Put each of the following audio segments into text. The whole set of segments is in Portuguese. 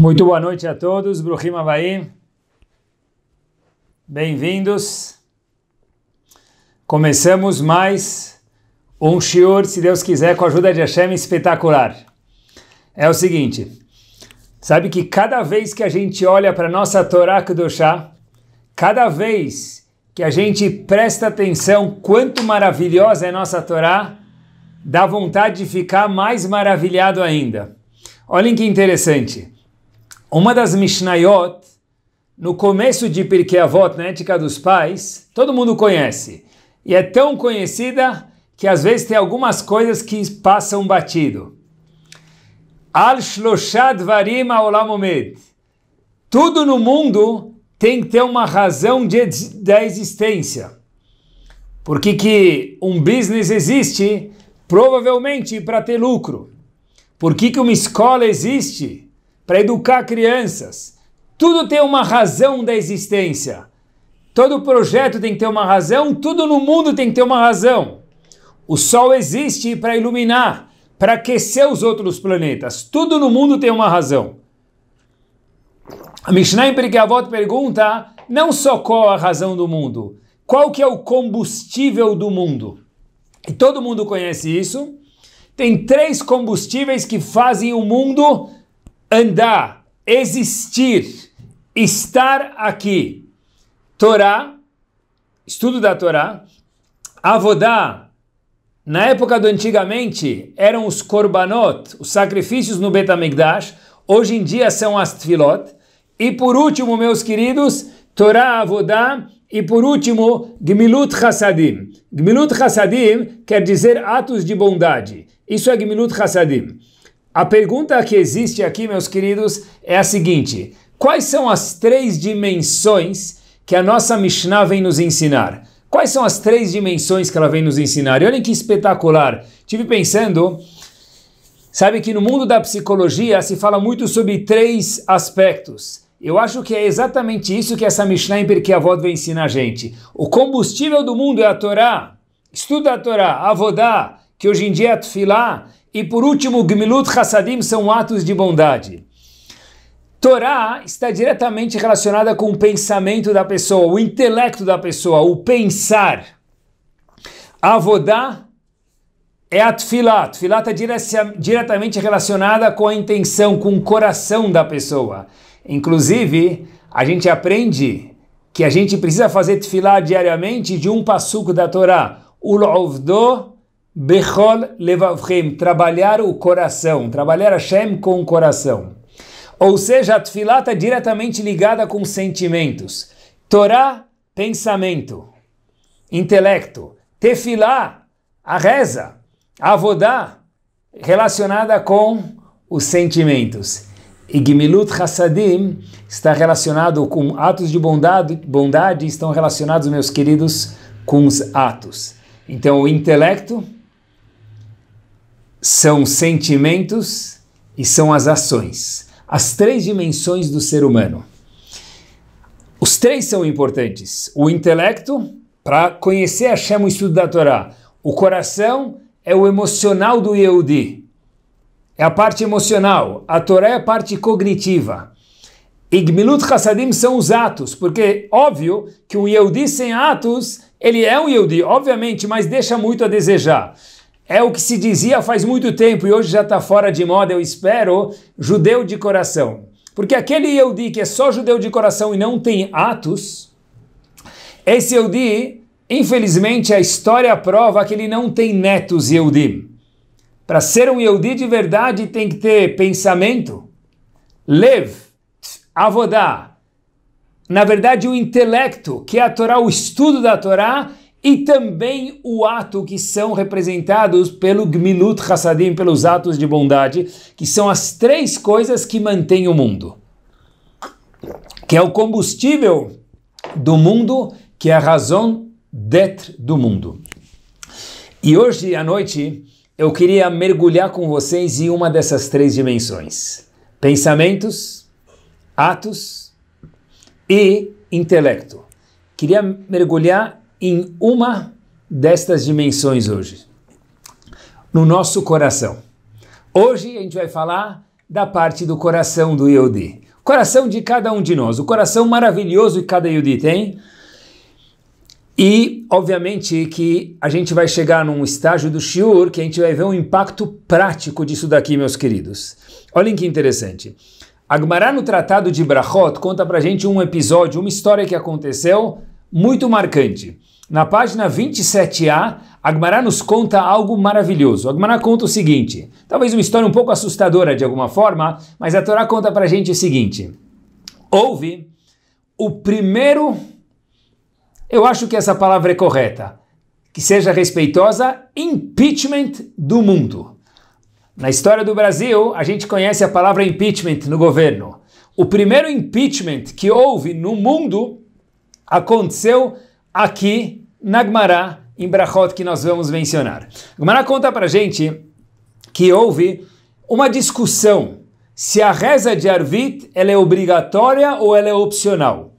Muito boa noite a todos, Bruhim Havaí. Bem-vindos. Começamos mais um Shior, se Deus quiser, com a ajuda de Hashem espetacular. É o seguinte, sabe que cada vez que a gente olha para a nossa Torá chá, cada vez que a gente presta atenção quanto maravilhosa é nossa Torá, dá vontade de ficar mais maravilhado ainda. Olhem que interessante. Uma das Mishnayot, no começo de Pirkei Avot, na Ética dos Pais, todo mundo conhece. E é tão conhecida que às vezes tem algumas coisas que passam batido. Al Shloshad Varim Olamomed. Tudo no mundo tem que ter uma razão de, da existência. Por que, que um business existe? Provavelmente para ter lucro. Por que, que uma escola existe? para educar crianças. Tudo tem uma razão da existência. Todo projeto tem que ter uma razão, tudo no mundo tem que ter uma razão. O sol existe para iluminar, para aquecer os outros planetas. Tudo no mundo tem uma razão. A Mishnah em Pirkei pergunta não só qual a razão do mundo, qual que é o combustível do mundo. E todo mundo conhece isso. Tem três combustíveis que fazem o mundo andar, existir, estar aqui. Torá, estudo da Torá, avodá, na época do antigamente, eram os korbanot, os sacrifícios no Betamigdash, hoje em dia são as tfilot. E por último, meus queridos, Torá, avodá, e por último, Gmilut Hassadim. Gmilut Hassadim quer dizer atos de bondade. Isso é Gmilut Hassadim. A pergunta que existe aqui, meus queridos, é a seguinte: quais são as três dimensões que a nossa Mishnah vem nos ensinar? Quais são as três dimensões que ela vem nos ensinar? E olhem que espetacular! Tive pensando, sabe que no mundo da psicologia se fala muito sobre três aspectos. Eu acho que é exatamente isso que essa Mishnah em Pirkei Avod vem ensinar a gente. O combustível do mundo é a Torá. Estuda a Torá, a Avodá, que hoje em dia é a Tfilá, e por último, Gmilut Hassadim são atos de bondade. Torá está diretamente relacionada com o pensamento da pessoa, o intelecto da pessoa, o pensar. Avodá é a tefilá. está diretamente relacionada com a intenção, com o coração da pessoa. Inclusive, a gente aprende que a gente precisa fazer tefilá diariamente de um passuco da Torá. Ul'ovdo Bechol levavchem, trabalhar o coração, trabalhar Hashem com o coração. Ou seja, a Tfilá está diretamente ligada com sentimentos. Torá, pensamento, intelecto. Tefilá, a reza. Avodá, relacionada com os sentimentos. E Gimilut Hassadim está relacionado com atos de bondade, bondade estão relacionados, meus queridos, com os atos. Então, o intelecto são sentimentos e são as ações. As três dimensões do ser humano. Os três são importantes. O intelecto, para conhecer a chama o estudo da Torá. O coração é o emocional do Yehudi. É a parte emocional. A Torá é a parte cognitiva. Igmilut Hassadim são os atos, porque óbvio que um Yehudi sem atos, ele é um Yehudi, obviamente, mas deixa muito a desejar. É o que se dizia faz muito tempo e hoje já está fora de moda, eu espero, judeu de coração. Porque aquele Yehudi que é só judeu de coração e não tem atos, esse Yehudi, infelizmente, a história prova que ele não tem netos Yehudi. Para ser um Yehudi de verdade tem que ter pensamento, lev, avodá, na verdade, o intelecto, que é a Torá, o estudo da Torá, e também o ato que são representados pelo Gminut Hassadim, pelos atos de bondade, que são as três coisas que mantêm o mundo. Que é o combustível do mundo, que é a razão d'être do mundo. E hoje à noite eu queria mergulhar com vocês em uma dessas três dimensões: pensamentos, atos e intelecto. Queria mergulhar em uma destas dimensões hoje. No nosso coração. Hoje a gente vai falar da parte do coração do Yehudi. Coração de cada um de nós, o coração maravilhoso que cada Yehudi tem. E, obviamente, que a gente vai chegar num estágio do Shiur que a gente vai ver um impacto prático disso daqui, meus queridos. Olhem que interessante. Agmará, no Tratado de Brachot, conta pra gente um episódio, uma história que aconteceu muito marcante. Na página 27a, Agmará nos conta algo maravilhoso. Agmará conta o seguinte: talvez uma história um pouco assustadora de alguma forma, mas a Torá conta pra gente o seguinte: houve o primeiro. Eu acho que essa palavra é correta, que seja respeitosa, impeachment do mundo. Na história do Brasil, a gente conhece a palavra impeachment no governo. O primeiro impeachment que houve no mundo aconteceu aqui na Gemara, em Brachot, que nós vamos mencionar. Gemara conta para gente que houve uma discussão se a reza de Arvit ela é obrigatória ou ela é opcional.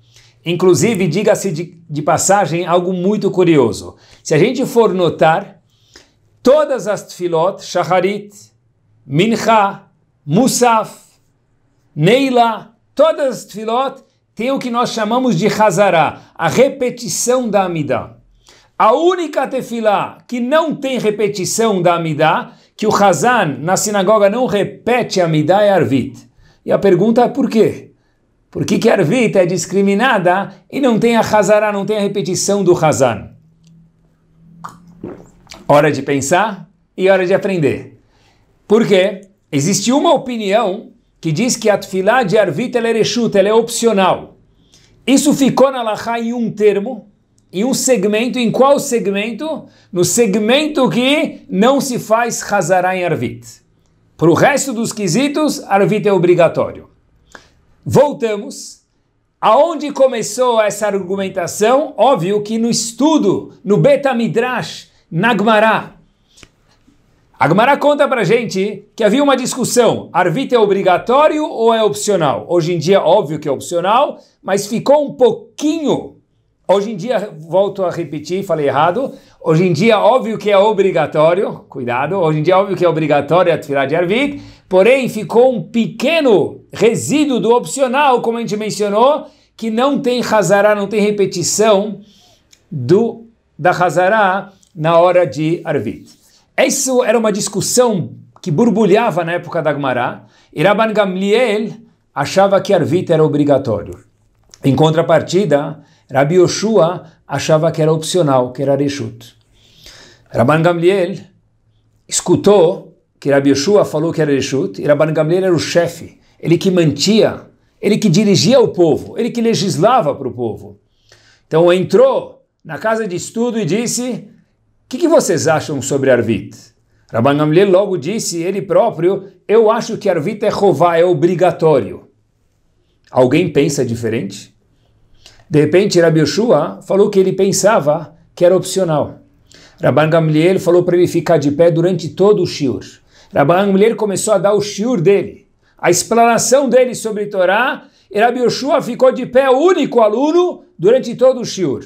Inclusive, diga-se de, de passagem algo muito curioso. Se a gente for notar, todas as tfilot, shacharit, mincha, musaf, neila, todas as tfilot, tem o que nós chamamos de Hazará, a repetição da Amidá. A única tefilá que não tem repetição da Amidá, que o Hazan na sinagoga não repete a Amidá é Arvit. E a pergunta é por quê? Por que, que a Arvit é discriminada e não tem a Hazará, não tem a repetição do Hazan? Hora de pensar e hora de aprender. Por quê? Existe uma opinião que diz que a tefilá de Arvit ela é reshut, ela é opcional. Isso ficou na Lachá em um termo, em um segmento, em qual segmento? No segmento que não se faz Hazará em Arvit. Para o resto dos quesitos, Arvit é obrigatório. Voltamos. Aonde começou essa argumentação? Óbvio que no estudo, no Beta Midrash, Nagmará, Agmará conta pra gente que havia uma discussão: arbítrio é obrigatório ou é opcional? Hoje em dia, óbvio que é opcional, mas ficou um pouquinho. Hoje em dia, volto a repetir, falei errado. Hoje em dia, óbvio que é obrigatório, cuidado. Hoje em dia, óbvio que é obrigatório a tirar de arvit, porém, ficou um pequeno resíduo do opcional, como a gente mencionou, que não tem razará, não tem repetição do da razará na hora de arvit. Isso era uma discussão que borbulhava na época da E Rabban Gamliel achava que Arvita era obrigatório. Em contrapartida, Rabbi Yoshua achava que era opcional, que era Reshut. Rabban Gamliel escutou que Rabbi Yoshua falou que era Reshut, e Rabban Gamliel era o chefe, ele que mantia, ele que dirigia o povo, ele que legislava para o povo. Então entrou na casa de estudo e disse: que, que vocês acham sobre Arvit? Rabban Gamliel logo disse, ele próprio, eu acho que Arvit é rová, é obrigatório. Alguém pensa diferente? De repente, Rabi Yoshua falou que ele pensava que era opcional. Rabban Gamliel falou para ele ficar de pé durante todo o shiur. Rabban Gamliel começou a dar o shiur dele, a explanação dele sobre Torá, e Rabi Yoshua ficou de pé, o único aluno, durante todo o shiur.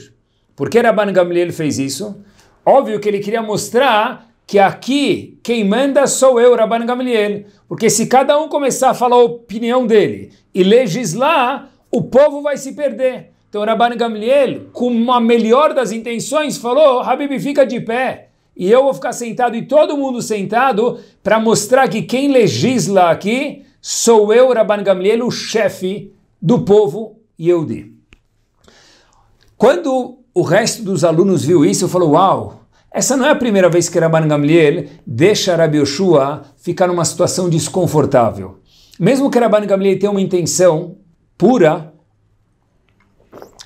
Por que Rabban Gamliel fez isso? Óbvio que ele queria mostrar que aqui quem manda sou eu, Rabban Gamliel. Porque se cada um começar a falar a opinião dele e legislar, o povo vai se perder. Então Rabban Gamliel, com uma melhor das intenções, falou: Habib, fica de pé. E eu vou ficar sentado e todo mundo sentado para mostrar que quem legisla aqui sou eu, Rabban Gamliel, o chefe do povo Yehudi. Quando o resto dos alunos viu isso e falou: Uau, essa não é a primeira vez que Rabban Gamliel deixa Rabbi Yoshua ficar numa situação desconfortável. Mesmo que Rabban Gamliel tenha uma intenção pura,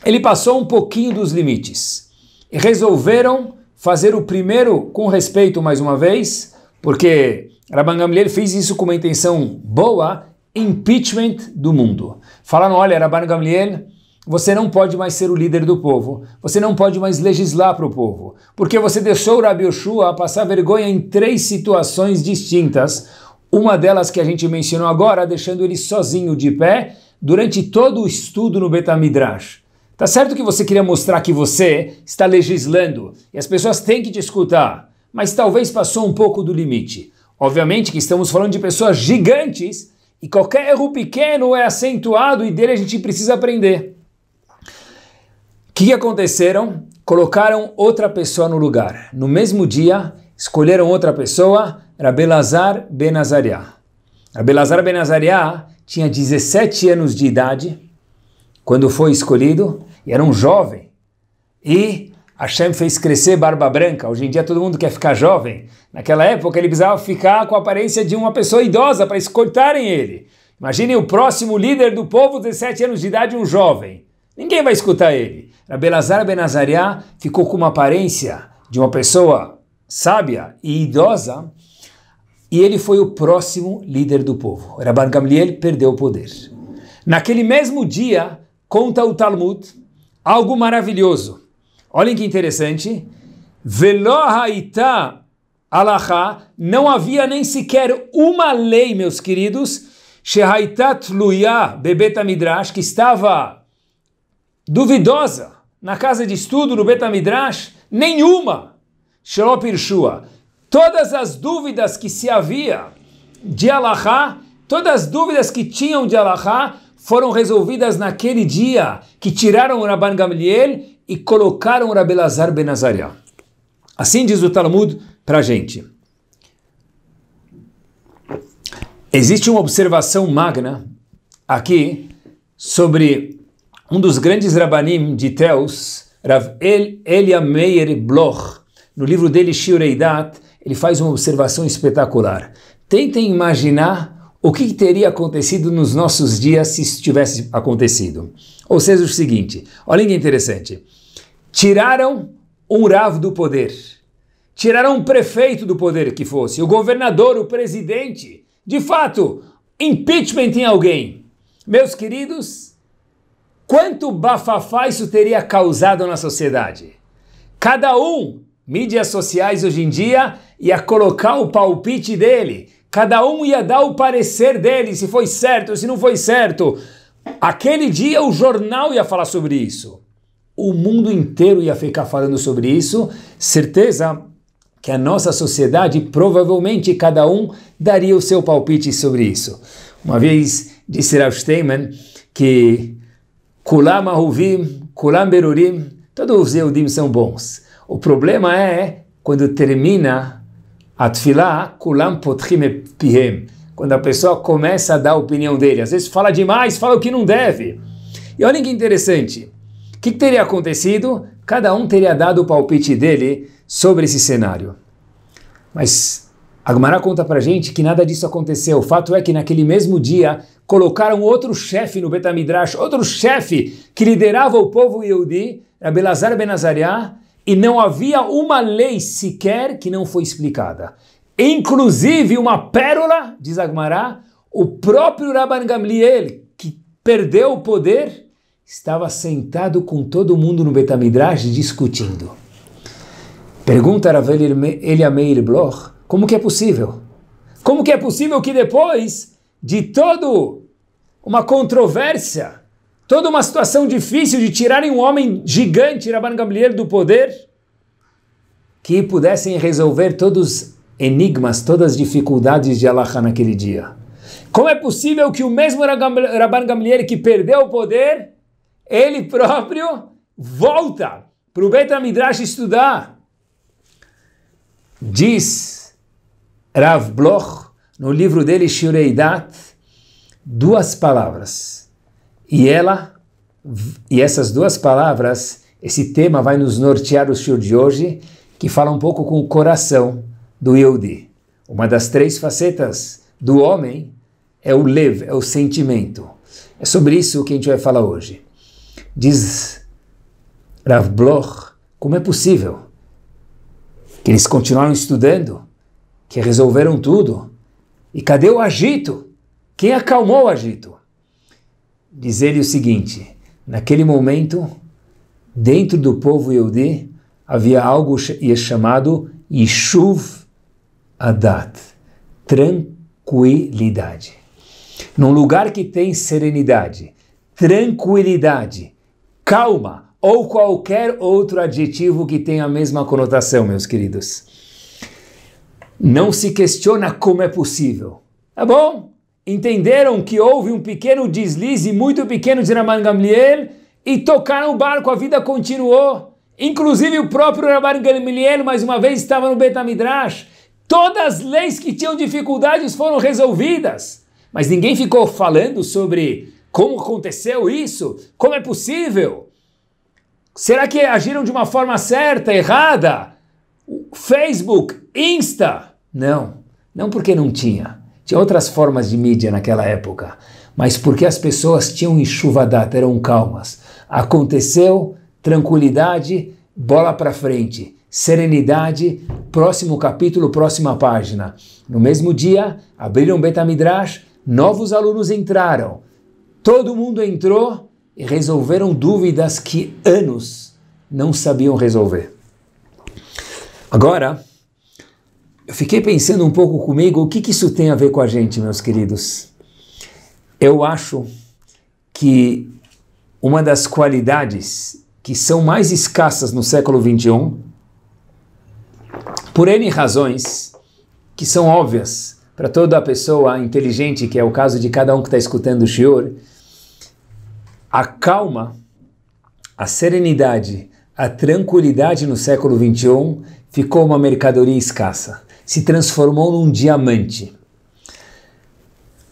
ele passou um pouquinho dos limites. E resolveram fazer o primeiro com respeito mais uma vez, porque Rabban Gamliel fez isso com uma intenção boa, impeachment do mundo. Falaram, olha, Rabban Gamliel você não pode mais ser o líder do povo. Você não pode mais legislar para o povo. Porque você deixou o Rabi Yoshua passar vergonha em três situações distintas. Uma delas que a gente mencionou agora, deixando ele sozinho de pé durante todo o estudo no Betamidrash. Tá certo que você queria mostrar que você está legislando e as pessoas têm que te escutar, mas talvez passou um pouco do limite. Obviamente que estamos falando de pessoas gigantes e qualquer erro pequeno é acentuado e dele a gente precisa aprender que aconteceram? Colocaram outra pessoa no lugar. No mesmo dia, escolheram outra pessoa, Rabelazar Benazariá. Rabelazar Benazariá tinha 17 anos de idade quando foi escolhido, e era um jovem. E Hashem fez crescer barba branca. Hoje em dia todo mundo quer ficar jovem. Naquela época ele precisava ficar com a aparência de uma pessoa idosa para escoltarem ele. Imaginem o próximo líder do povo, 17 anos de idade, um jovem. Ninguém vai escutar ele. Rabelazar Benazariá ficou com uma aparência de uma pessoa sábia e idosa, e ele foi o próximo líder do povo. Rabban Gamliel perdeu o poder. Naquele mesmo dia, conta o Talmud algo maravilhoso. Olhem que interessante. Velohaita alahá, não havia nem sequer uma lei, meus queridos, Shehaitat Luya Bebeta Midrash, que estava duvidosa na casa de estudo, no Betamidrash? Nenhuma! Shropirshua. Todas as dúvidas que se havia de Allahá, todas as dúvidas que tinham de Allahá, foram resolvidas naquele dia que tiraram o Rabban Gamliel e colocaram o Rabelazar Benazaria. Assim diz o Talmud para a gente. Existe uma observação magna aqui sobre um dos grandes Rabanim de Teus, Rav El Elia Meir Bloch, no livro dele Shireidat, ele faz uma observação espetacular. Tentem imaginar o que teria acontecido nos nossos dias se isso tivesse acontecido. Ou seja, o seguinte, olha que interessante. Tiraram um ravo do poder. Tiraram um prefeito do poder que fosse, o governador, o presidente. De fato, impeachment em alguém. Meus queridos, Quanto bafafá isso teria causado na sociedade? Cada um, mídias sociais hoje em dia, ia colocar o palpite dele. Cada um ia dar o parecer dele, se foi certo, se não foi certo. Aquele dia o jornal ia falar sobre isso. O mundo inteiro ia ficar falando sobre isso. Certeza que a nossa sociedade, provavelmente cada um daria o seu palpite sobre isso. Uma vez disse Ralph Steinman que Kulam Ahuvim, Kulam Berurim, todos os Eudim são bons. O problema é, é quando termina a Kulam Potrim Pihem, quando a pessoa começa a dar a opinião dele. Às vezes fala demais, fala o que não deve. E olha que interessante. O que teria acontecido? Cada um teria dado o palpite dele sobre esse cenário. Mas Agumara conta pra gente que nada disso aconteceu. O fato é que naquele mesmo dia colocaram outro chefe no Betamidrash, outro chefe que liderava o povo Yehudi, Abelazar Benazariah, e não havia uma lei sequer que não foi explicada. Inclusive uma pérola, diz Agmará, o próprio Rabban Gamliel, que perdeu o poder, estava sentado com todo mundo no Betamidrash discutindo. Pergunta Ravel Eliameir Bloch, como que é possível? Como que é possível que depois de todo uma controvérsia, toda uma situação difícil de tirarem um homem gigante, Rabban Gamliel, do poder, que pudessem resolver todos os enigmas, todas as dificuldades de Allah naquele dia. Como é possível que o mesmo Rabban Gamliel que perdeu o poder, ele próprio volta para o Beit Midrash estudar? Diz Rav Bloch, no livro dele Shureidat, duas palavras. E ela, e essas duas palavras, esse tema vai nos nortear o Shur de hoje, que fala um pouco com o coração do Yehudi. Uma das três facetas do homem é o lev, é o sentimento. É sobre isso que a gente vai falar hoje. Diz Rav Bloch, como é possível que eles continuaram estudando que resolveram tudo. E cadê o agito? Quem acalmou o agito? Diz ele o seguinte: naquele momento, dentro do povo Yehudi, havia algo é chamado Yishuv Adat tranquilidade. Num lugar que tem serenidade, tranquilidade, calma ou qualquer outro adjetivo que tenha a mesma conotação, meus queridos. Não se questiona como é possível. Tá bom? Entenderam que houve um pequeno deslize, muito pequeno, de Raman Gamliel, e tocaram o barco, a vida continuou. Inclusive o próprio Raman Gamliel, mais uma vez, estava no Betamidrash. Todas as leis que tinham dificuldades foram resolvidas. Mas ninguém ficou falando sobre como aconteceu isso, como é possível. Será que agiram de uma forma certa, errada? Facebook, Insta. Não, não porque não tinha. Tinha outras formas de mídia naquela época, mas porque as pessoas tinham enxuvadata, eram calmas. Aconteceu, tranquilidade, bola para frente, serenidade, próximo capítulo, próxima página. No mesmo dia, abriram Betamidrash, novos alunos entraram. Todo mundo entrou e resolveram dúvidas que anos não sabiam resolver. Agora, eu fiquei pensando um pouco comigo o que, que isso tem a ver com a gente, meus queridos. Eu acho que uma das qualidades que são mais escassas no século XXI, por N razões que são óbvias para toda a pessoa inteligente, que é o caso de cada um que está escutando o Shior, a calma, a serenidade, a tranquilidade no século XXI ficou uma mercadoria escassa, se transformou num diamante.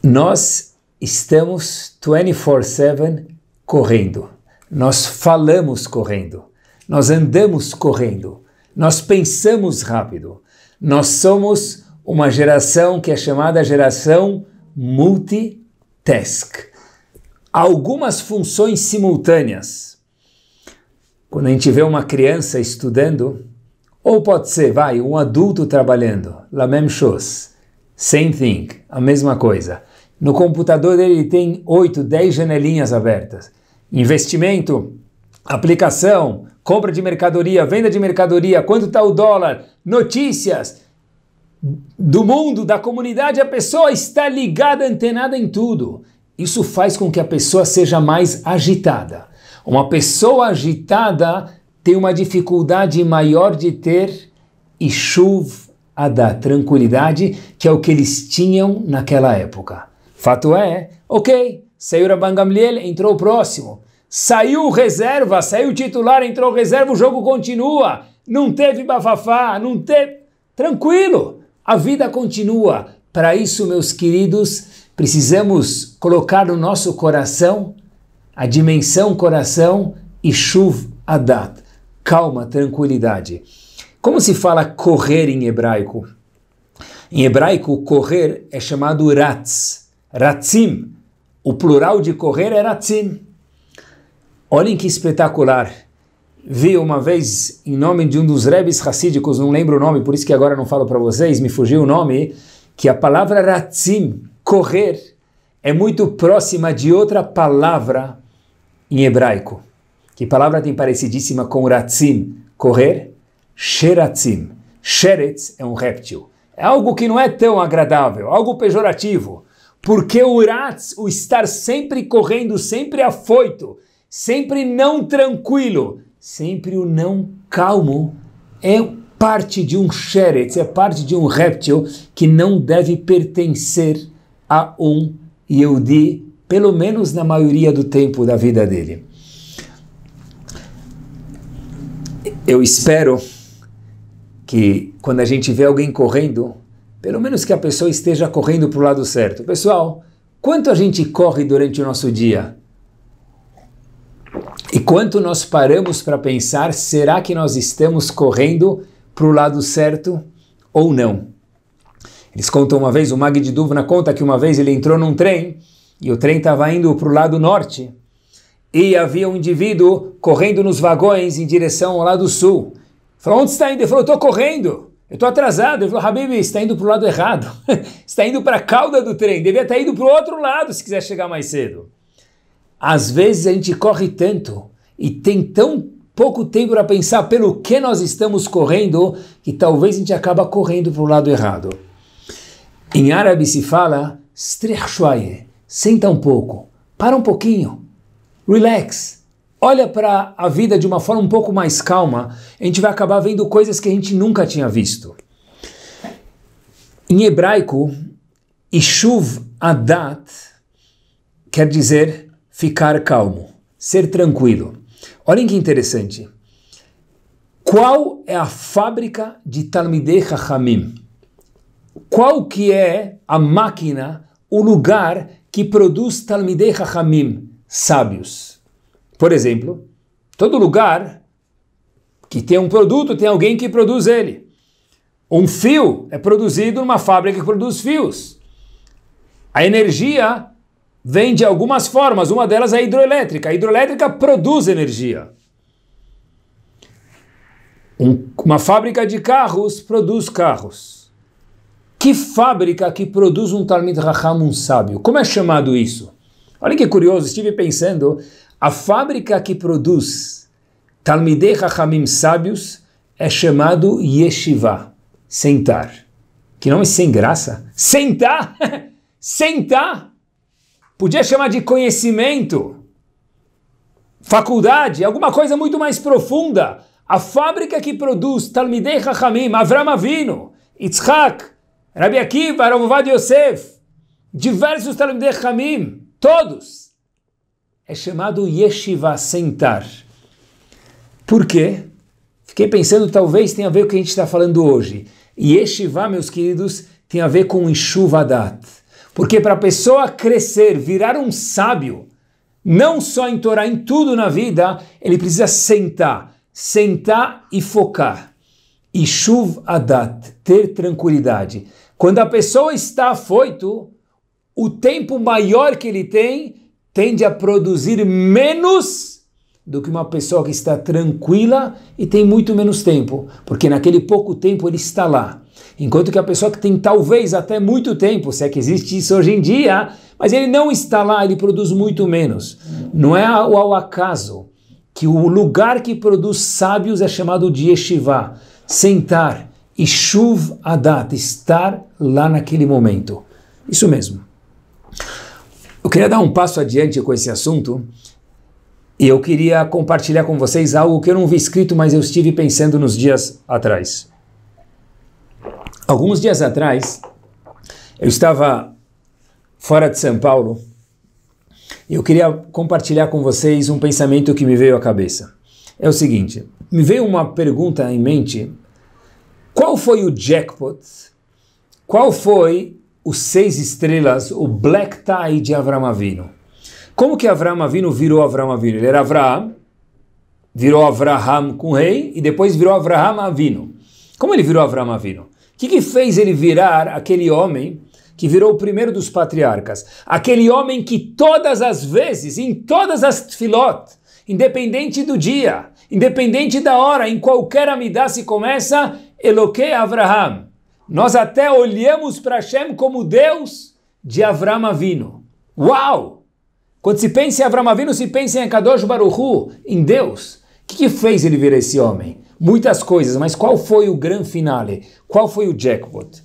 Nós estamos 24/7 correndo. Nós falamos correndo. Nós andamos correndo. Nós pensamos rápido. Nós somos uma geração que é chamada geração multitask. Algumas funções simultâneas quando a gente vê uma criança estudando, ou pode ser, vai, um adulto trabalhando, la même chose, same thing, a mesma coisa. No computador ele tem 8, 10 janelinhas abertas. Investimento, aplicação, compra de mercadoria, venda de mercadoria, quanto está o dólar, notícias do mundo, da comunidade, a pessoa está ligada, antenada em tudo. Isso faz com que a pessoa seja mais agitada. Uma pessoa agitada tem uma dificuldade maior de ter e a dar tranquilidade, que é o que eles tinham naquela época. Fato é, ok, saiu a Gamliel, entrou o próximo. Saiu reserva, saiu titular, entrou reserva, o jogo continua. Não teve bafafá, não teve... Tranquilo, a vida continua. Para isso, meus queridos, precisamos colocar no nosso coração a dimensão coração e shuv adat, calma, tranquilidade. Como se fala correr em hebraico? Em hebraico, correr é chamado ratz, ratzim. O plural de correr é ratzim. Olhem que espetacular. Vi uma vez, em nome de um dos rebes racídicos, não lembro o nome, por isso que agora não falo para vocês, me fugiu o nome, que a palavra ratzim, correr, é muito próxima de outra palavra em hebraico, que palavra tem parecidíssima com ratzim, correr, sheratzim. Sheretz é um réptil. É algo que não é tão agradável, algo pejorativo. Porque o ratz, o estar sempre correndo, sempre afoito, sempre não tranquilo, sempre o não calmo, é parte de um sheretz, é parte de um réptil que não deve pertencer a um Yehudi pelo menos na maioria do tempo da vida dele. Eu espero que quando a gente vê alguém correndo, pelo menos que a pessoa esteja correndo para o lado certo. Pessoal, quanto a gente corre durante o nosso dia? E quanto nós paramos para pensar, será que nós estamos correndo para o lado certo ou não? Eles contam uma vez, o Mag de Duvna conta que uma vez ele entrou num trem e o trem estava indo para o lado norte, e havia um indivíduo correndo nos vagões em direção ao lado sul. Falou, onde está indo? Ele falou, estou correndo, eu estou atrasado. Ele falou, Habib, está indo para o lado errado, está indo para a cauda do trem, devia estar tá indo para o outro lado se quiser chegar mais cedo. Às vezes a gente corre tanto e tem tão pouco tempo para pensar pelo que nós estamos correndo que talvez a gente acaba correndo para o lado errado. Em árabe se fala, Senta um pouco, para um pouquinho, relax. Olha para a vida de uma forma um pouco mais calma, a gente vai acabar vendo coisas que a gente nunca tinha visto. Em hebraico, Ishuv Adat quer dizer ficar calmo, ser tranquilo. Olhem que interessante. Qual é a fábrica de Talmidei hachamim? Qual que é a máquina, o lugar que produz Talmidei Hachamim, sábios. Por exemplo, todo lugar que tem um produto tem alguém que produz ele. Um fio é produzido numa fábrica que produz fios. A energia vem de algumas formas, uma delas é a hidroelétrica. A hidroelétrica produz energia. Um, uma fábrica de carros produz carros. Que fábrica que produz um Talmud Raham, um sábio? Como é chamado isso? Olha que curioso, estive pensando, a fábrica que produz Talmidei Rahamim sábios é chamado Yeshiva, sentar. Que nome sem graça. Sentar! sentar! Podia chamar de conhecimento, faculdade, alguma coisa muito mais profunda. A fábrica que produz Talmidei Rahamim, Avram Avinu, Yitzhak, Rabi Akiva, Rav Yosef, diversos de Hamim, todos. É chamado Yeshiva, sentar. Por quê? Fiquei pensando, talvez tenha a ver com o que a gente está falando hoje. Yeshiva, meus queridos, tem a ver com Ishuvadat. Porque para a pessoa crescer, virar um sábio, não só em Torá, em tudo na vida, ele precisa sentar. Sentar e focar. Ishuvadat, ter tranquilidade. Quando a pessoa está afoito, o tempo maior que ele tem tende a produzir menos do que uma pessoa que está tranquila e tem muito menos tempo, porque naquele pouco tempo ele está lá. Enquanto que a pessoa que tem talvez até muito tempo, se é que existe isso hoje em dia, mas ele não está lá, ele produz muito menos. Não é ao, acaso que o lugar que produz sábios é chamado de yeshiva, sentar Ishuv Adat, estar lá naquele momento. Isso mesmo. Eu queria dar um passo adiante com esse assunto e eu queria compartilhar com vocês algo que eu não vi escrito, mas eu estive pensando nos dias atrás. Alguns dias atrás, eu estava fora de São Paulo e eu queria compartilhar com vocês um pensamento que me veio à cabeça. É o seguinte: me veio uma pergunta em mente qual foi o jackpot? Qual foi os seis estrelas, o black tie de Avram Avino? Como que Avram Avino virou Avram Avino? Ele era Avram, virou Avraham com rei e depois virou Avraham Avino. Como ele virou Avram Avino? O que, que fez ele virar aquele homem que virou o primeiro dos patriarcas? Aquele homem que todas as vezes, em todas as tfilot, independente do dia, independente da hora, em qualquer amidá se começa, Eloquei Avraham. Nós até olhamos para Hashem como Deus de Avram Avino. Uau! Quando se pensa em Avram Avino, se pensa em Kadosh Baruchu, em Deus. O que, que fez ele virar esse homem? Muitas coisas, mas qual foi o grande finale? Qual foi o jackpot?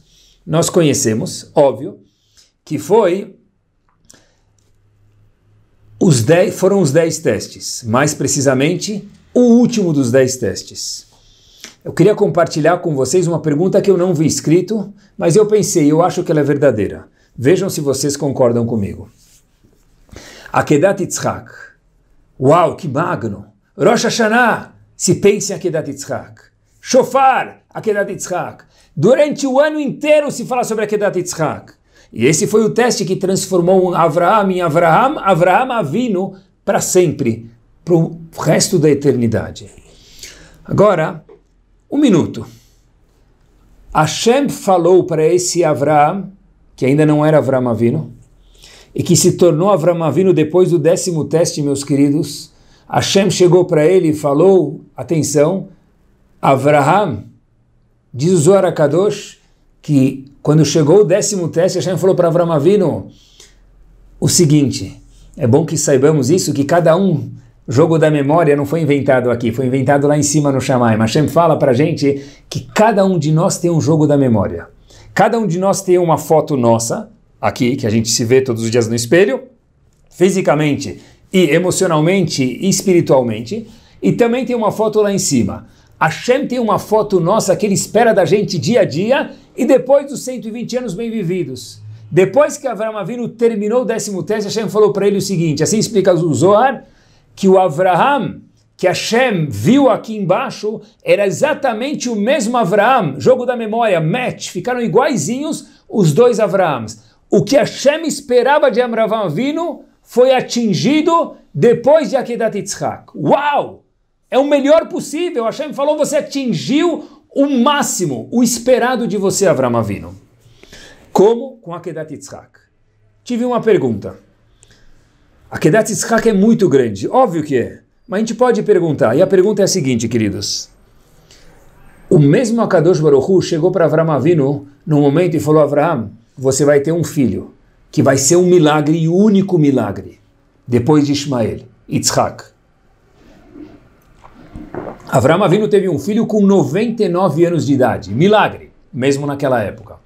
Nós conhecemos, óbvio, que foi os dez, foram os 10 testes, mais precisamente o último dos 10 testes. Eu queria compartilhar com vocês uma pergunta que eu não vi escrito, mas eu pensei, eu acho que ela é verdadeira. Vejam se vocês concordam comigo. Akedat Yitzhak. Uau, que magno! Rosh Hashanah, se pensa em Akedat Yitzhak. Shofar, Akedat Yitzhak. Durante o ano inteiro se fala sobre Akedat Yitzhak. E esse foi o teste que transformou Avraham em Avraham, Avraham Avino para sempre, para o resto da eternidade. Agora, um minuto. Hashem falou para esse Avraham, que ainda não era Avraham Avino, e que se tornou Avraham Avino depois do décimo teste, meus queridos, Hashem chegou para ele e falou, atenção, Avraham, diz o Zohar Kadosh, que quando chegou o décimo teste, Hashem falou para Avraham Avino o seguinte, é bom que saibamos isso, que cada um jogo da memória não foi inventado aqui, foi inventado lá em cima no Shammai. Hashem fala para gente que cada um de nós tem um jogo da memória. Cada um de nós tem uma foto nossa, aqui, que a gente se vê todos os dias no espelho, fisicamente e emocionalmente e espiritualmente, e também tem uma foto lá em cima. Hashem tem uma foto nossa que ele espera da gente dia a dia e depois dos 120 anos bem vividos. Depois que Avram Avinu terminou o décimo teste, Hashem falou para ele o seguinte, assim explica o Zohar, que o Avraham, que Hashem viu aqui embaixo, era exatamente o mesmo Avraham. Jogo da memória, match, ficaram iguaizinhos os dois Avrahams. O que Hashem esperava de Amravam vindo foi atingido depois de Akedat Yitzhak. Uau! É o melhor possível. Hashem falou, você atingiu o máximo, o esperado de você, Avram Avinu. Como? Com Akedat Yitzhak. Tive uma pergunta. A Kedat Yitzhak é muito grande, óbvio que é. Mas a gente pode perguntar, e a pergunta é a seguinte, queridos. O mesmo Akadosh Baruch Hu chegou para Avram Avinu no momento e falou, Avram, você vai ter um filho, que vai ser um milagre e o único milagre, depois de Ismael, Yitzhak. Avram Avinu teve um filho com 99 anos de idade, milagre, mesmo naquela época.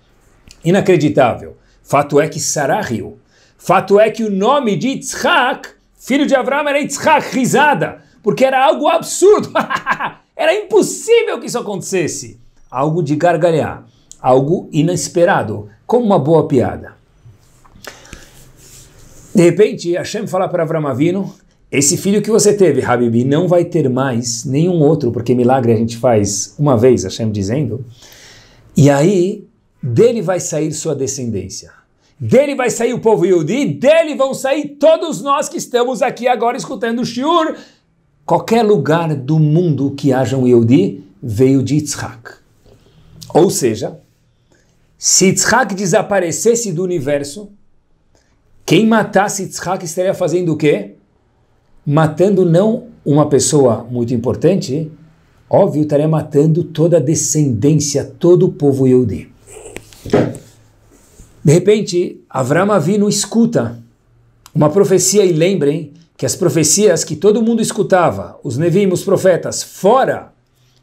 Inacreditável. Fato é que Sarah riu. Fato é que o nome de Yitzhak, filho de Avram, era Yitzhak, risada, porque era algo absurdo. era impossível que isso acontecesse. Algo de gargalhar, algo inesperado, como uma boa piada. De repente, Hashem fala para Avram Avino, esse filho que você teve, Habibi, não vai ter mais nenhum outro, porque milagre a gente faz uma vez, Hashem dizendo. E aí, dele vai sair sua descendência. Dele vai sair o povo Yudi, dele vão sair todos nós que estamos aqui agora escutando o Shiur. Qualquer lugar do mundo que haja um Yudi, veio de Yitzhak. Ou seja, se Yitzhak desaparecesse do universo, quem matasse Yitzhak estaria fazendo o quê? Matando não uma pessoa muito importante, óbvio, estaria matando toda a descendência, todo o povo Yehudi. De repente, Avram Avinu escuta uma profecia e lembrem que as profecias que todo mundo escutava, os Nevim, os profetas, fora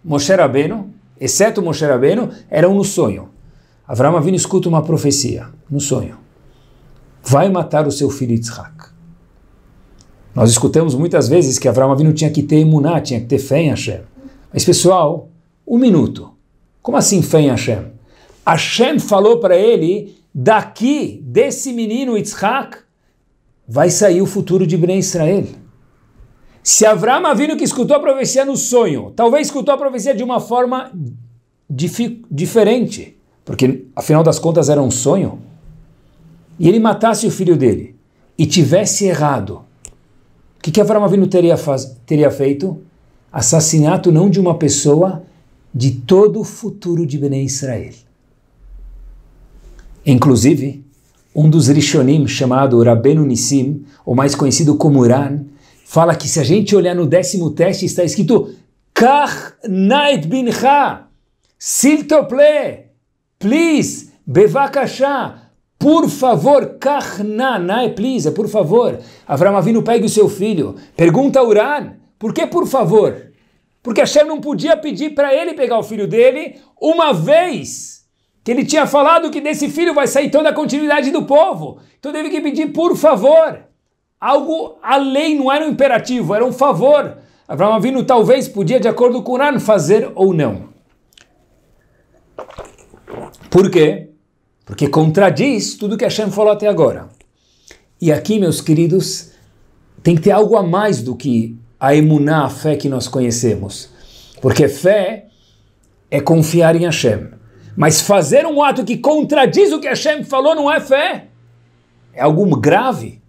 Moshe Rabbeinu, exceto Moshe Rabbeinu, eram no sonho. Avram Avinu escuta uma profecia no sonho. Vai matar o seu filho Yitzhak. Nós escutamos muitas vezes que Avram Avinu tinha que ter imuná, tinha que ter fé em Hashem. Mas pessoal, um minuto. Como assim fé em Hashem? Hashem falou para ele daqui, desse menino Yitzhak, vai sair o futuro de Ben Israel. Se Avram Avino, que escutou a profecia no sonho, talvez escutou a profecia de uma forma dif diferente, porque afinal das contas era um sonho, e ele matasse o filho dele e tivesse errado, o que, que Avram teria, teria feito? Assassinato não de uma pessoa, de todo o futuro de Ben Israel. Inclusive, um dos Rishonim, chamado Rabenu Nissim, ou mais conhecido como Uran, fala que se a gente olhar no décimo teste, está escrito Kach nait bincha, siltople, please, bevakasha, por favor, kahna, nai, please, é por favor. Avram Avinu, pegue o seu filho. Pergunta a Uran, por que por favor? Porque Hashem não podia pedir para ele pegar o filho dele uma vez que ele tinha falado que desse filho vai sair toda a continuidade do povo. Então teve que pedir por favor. Algo além, não era um imperativo, era um favor. Abraão Avinu talvez podia, de acordo com o Uran, fazer ou não. Por quê? Porque contradiz tudo que Hashem falou até agora. E aqui, meus queridos, tem que ter algo a mais do que a emunar a fé que nós conhecemos. Porque fé é confiar em Hashem. Mas fazer um ato que contradiz o que Hashem falou não é fé. É algo grave.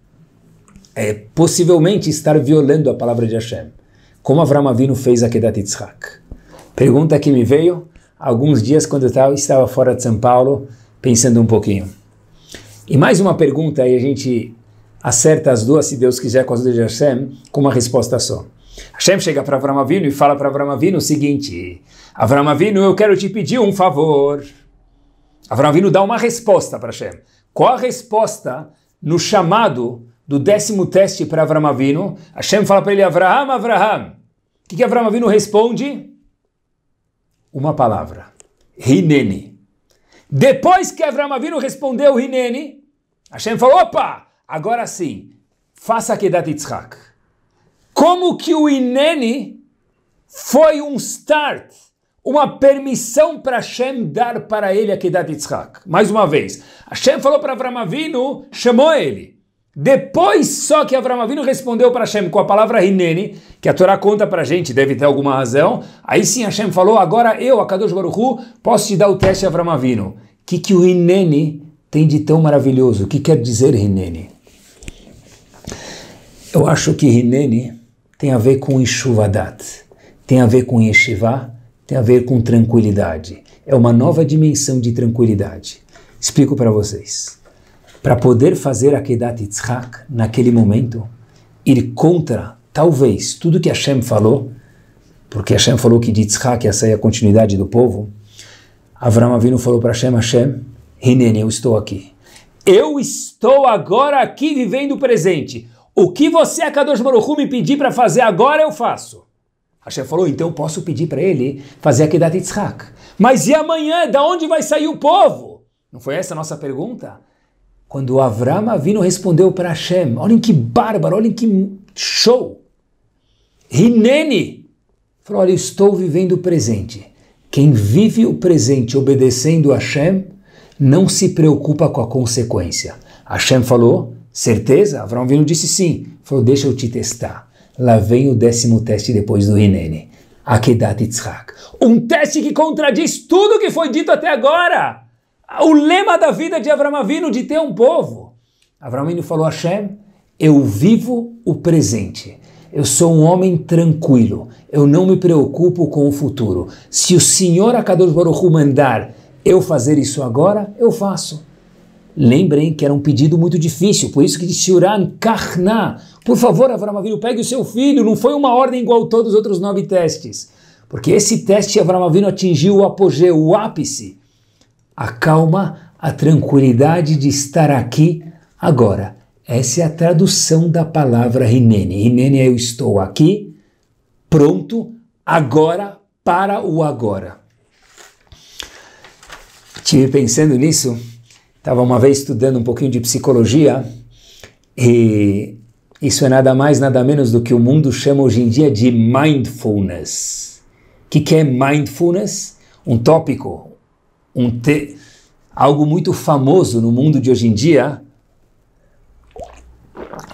É possivelmente estar violando a palavra de Hashem. Como Avram Avinu fez a Kedat Yitzhak. Pergunta que me veio alguns dias quando eu estava fora de São Paulo, pensando um pouquinho. E mais uma pergunta, e a gente acerta as duas, se Deus quiser, com as duas de Hashem, com uma resposta só. Hashem chega para Avram Avinu e fala para Avram Avinu o seguinte: Avram Avinu, eu quero te pedir um favor. Avram Avinu dá uma resposta para Hashem. Qual a resposta no chamado do décimo teste para Avram Avinu? Hashem fala para ele, Avraham, Avraham. O que, que Avram Avinu responde? Uma palavra. Rinene. Depois que Avram Avinu respondeu Rinene, Hashem falou, opa, agora sim, faça Kedat Yitzhak. Como que o Inene foi um start uma permissão para Hashem dar para ele a Kedat Yitzhak. Mais uma vez, Hashem falou para Avram Avinu, chamou ele. Depois só que Avram Avinu respondeu para Hashem com a palavra Hineni, que a Torá conta para a gente, deve ter alguma razão. Aí sim Hashem falou, agora eu, Akadosh Baruch Hu, posso te dar o teste Avram Avinu. O que, que o Hineni tem de tão maravilhoso? O que quer dizer Hineni? Eu acho que Hineni tem a ver com Ishuvadat, tem a ver com Yeshiva, tem a ver com tranquilidade. É uma nova dimensão de tranquilidade. Explico para vocês. Para poder fazer a Kedat Yitzhak naquele momento, ir contra, talvez, tudo que Hashem falou, porque Hashem falou que de Yitzhak ia sair a continuidade do povo, Avram Avinu falou para Hashem, Hashem, Hineni, eu estou aqui. Eu estou agora aqui vivendo o presente. O que você, Akadosh Baruch Hu, me pedir para fazer agora, eu faço. Hashem falou, então eu posso pedir para ele fazer a Kedat Yitzhak. Mas e amanhã? Da onde vai sair o povo? Não foi essa a nossa pergunta? Quando Avram Avino respondeu para Hashem, olhem que bárbaro, olhem que show. Rinene. Falou, olha, estou vivendo o presente. Quem vive o presente obedecendo a Hashem, não se preocupa com a consequência. Hashem falou, certeza? Avram Avino disse sim. Falou, deixa eu te testar. Lá vem o décimo teste depois do Rinene. Akedat Yitzhak. Um teste que contradiz tudo que foi dito até agora. O lema da vida de Avram Avinu de ter um povo. Avram Avinu falou a Hashem, eu vivo o presente. Eu sou um homem tranquilo. Eu não me preocupo com o futuro. Se o Senhor Akadosh Baruch Hu mandar eu fazer isso agora, eu faço. Lembrem que era um pedido muito difícil, por isso que disse Uran Karna. Por favor, Avram Avinu, pegue o seu filho. Não foi uma ordem igual a todos os outros nove testes. Porque esse teste Avram Avinu atingiu o apogeu, o ápice. A calma, a tranquilidade de estar aqui agora. Essa é a tradução da palavra Rinene. Rinene é eu estou aqui, pronto, agora, para o agora. Estive pensando nisso Estava uma vez estudando um pouquinho de psicologia e isso é nada mais, nada menos do que o mundo chama hoje em dia de mindfulness. O que, que é mindfulness? Um tópico, um te algo muito famoso no mundo de hoje em dia.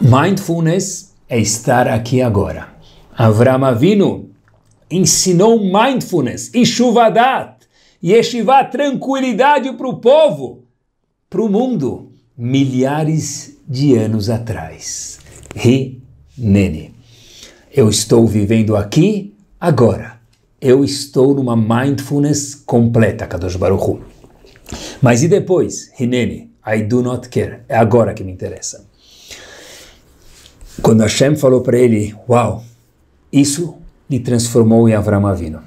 Mindfulness é estar aqui agora. Avram Avinu ensinou mindfulness, e Yeshivá, tranquilidade para o povo para o mundo milhares de anos atrás. Rinene. Eu estou vivendo aqui agora. Eu estou numa mindfulness completa, Kadosh Baruch Hu. Mas e depois? Rinene, I do not care. É agora que me interessa. Quando Hashem falou para ele, uau, isso lhe transformou em Avram Avinu.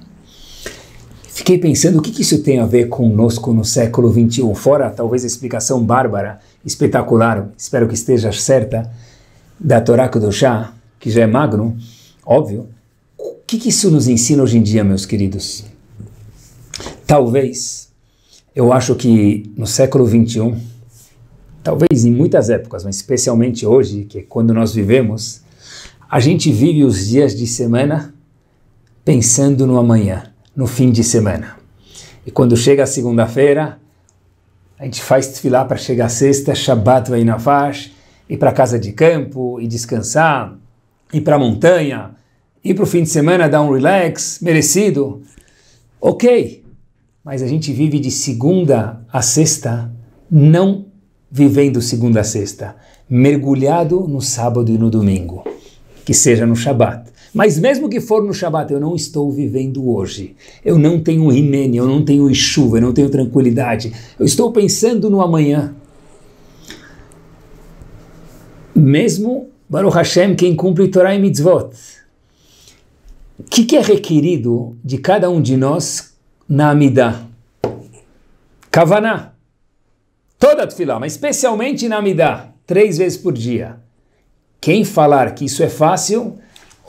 Fiquei pensando o que, que isso tem a ver conosco no século XXI, fora talvez a explicação bárbara, espetacular, espero que esteja certa, da Torá Kudoshá, que já é magno, óbvio. O que, que isso nos ensina hoje em dia, meus queridos? Talvez, eu acho que no século XXI, talvez em muitas épocas, mas especialmente hoje, que é quando nós vivemos, a gente vive os dias de semana pensando no amanhã no fim de semana. E quando chega a segunda-feira, a gente faz desfilar para chegar a sexta, Shabbat vai na faixa, ir para casa de campo e descansar, ir para a montanha, ir para o fim de semana dar um relax merecido. Ok, mas a gente vive de segunda a sexta, não vivendo segunda a sexta, mergulhado no sábado e no domingo, que seja no Shabat. Mas mesmo que for no Shabat, eu não estou vivendo hoje. Eu não tenho rimene, eu não tenho chuva, eu não tenho tranquilidade. Eu estou pensando no amanhã. Mesmo Baruch Hashem, quem cumpre Torah e Mitzvot. O que, que, é requerido de cada um de nós na Amidah? Kavaná. Toda fila, mas especialmente na Amidah, três vezes por dia. Quem falar que isso é fácil,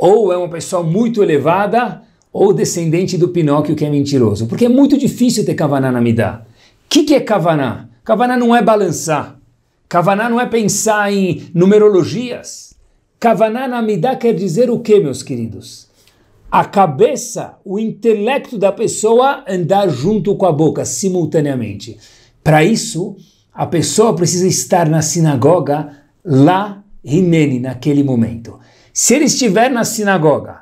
ou é uma pessoa muito elevada, ou descendente do Pinóquio que é mentiroso. Porque é muito difícil ter Kavaná na Midá. O que, que é Kavaná? Kavaná não é balançar. Kavaná não é pensar em numerologias. Kavaná na Midá quer dizer o que, meus queridos? a cabeça, o intelecto da pessoa andar junto com a boca, simultaneamente. Para isso, a pessoa precisa estar na sinagoga lá, Rinene, naquele momento. Se ele estiver na sinagoga,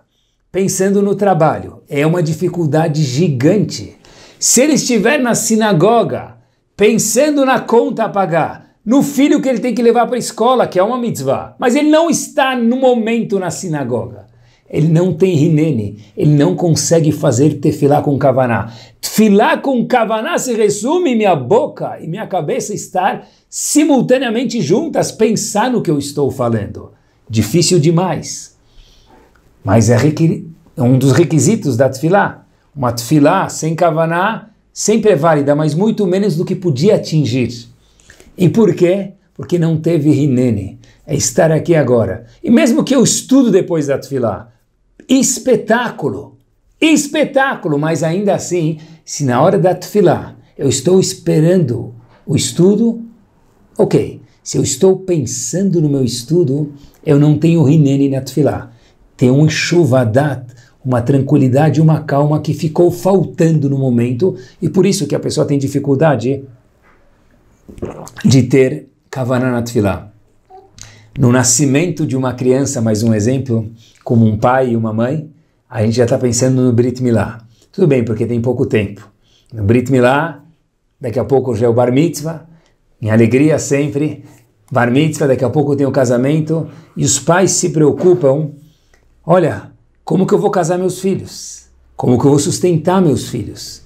pensando no trabalho, é uma dificuldade gigante. Se ele estiver na sinagoga, pensando na conta a pagar, no filho que ele tem que levar para a escola, que é uma mitzvah, mas ele não está no momento na sinagoga. Ele não tem rinene, ele não consegue fazer tefilá com kavaná. Tefilá com kavaná se resume minha boca e minha cabeça estar simultaneamente juntas, pensar no que eu estou falando difícil demais. Mas é, é, um dos requisitos da tefilá. Uma tefilá sem kavaná sempre é válida, mas muito menos do que podia atingir. E por quê? Porque não teve rinene. É estar aqui agora. E mesmo que eu estudo depois da tefilá, espetáculo, espetáculo, mas ainda assim, se na hora da tefilá eu estou esperando o estudo, ok, se eu estou pensando no meu estudo, eu não tenho rinene na Tem um chuvadat, uma tranquilidade, uma calma que ficou faltando no momento e por isso que a pessoa tem dificuldade de ter kavaná na No nascimento de uma criança, mais um exemplo, como um pai e uma mãe, a gente já está pensando no Brit Milá. Tudo bem, porque tem pouco tempo. No Brit Milá, daqui a pouco já é o Bar Mitzvah, em alegria sempre, bar mitzvah, daqui a pouco tem o casamento, e os pais se preocupam, olha, como que eu vou casar meus filhos? Como que eu vou sustentar meus filhos?